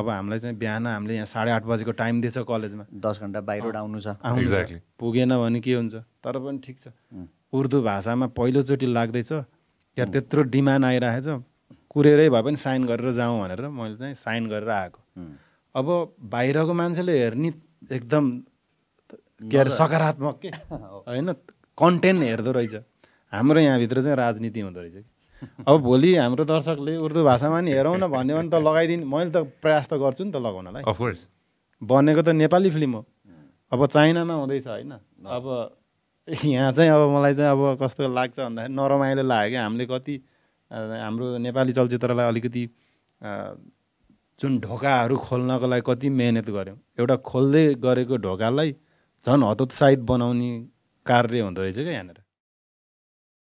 अब हामीलाई चाहिँ बिहान हामीले यहाँ साढे आठ बजेको टाइम दिएछ कलेजमा दस घन्टा बाहिरबाट आउनु छ एक्ज्याक्टली पुगेन भने के हुन्छ तर पनि ठिक छ उर्दू भाषामा पहिलोचोटि लाग्दैछ या त्यत्रो डिमान्ड आइरहेछ कुरेरै भए पनि साइन गरेर जाउँ भनेर मैले चाहिँ साइन गरेर आएको अब बाहिरको मान्छेले हेर्ने एकदम के अरे सकारात्मक के होइन कन्टेन्ट हेर्दो रहेछ हाम्रो यहाँभित्र चाहिँ राजनीति हुँदो रहेछ कि अब भोलि हाम्रो दर्शकले उर्दू भाषामा नि हेरौँ न भन्यो भने त लगाइदिनु मैले त प्रयास त गर्छु नि त लगाउनलाई अफकोर्स बनेको त नेपाली फिल्म हो अब चाइनामा हुँदैछ होइन अब यहाँ चाहिँ अब मलाई चाहिँ अब कस्तो लाग्छ भन्दाखेरि नरमाइलो लाग्यो क्या हामीले कति हाम्रो नेपाली चलचित्रलाई अलिकति जुन ढोकाहरू खोल्नको लागि कति मेहनत गऱ्यौँ एउटा खोल्दै गरेको ढोकालाई झन् हतोत्साहित बनाउने कार्य हुँदो रहेछ क्या यहाँनिर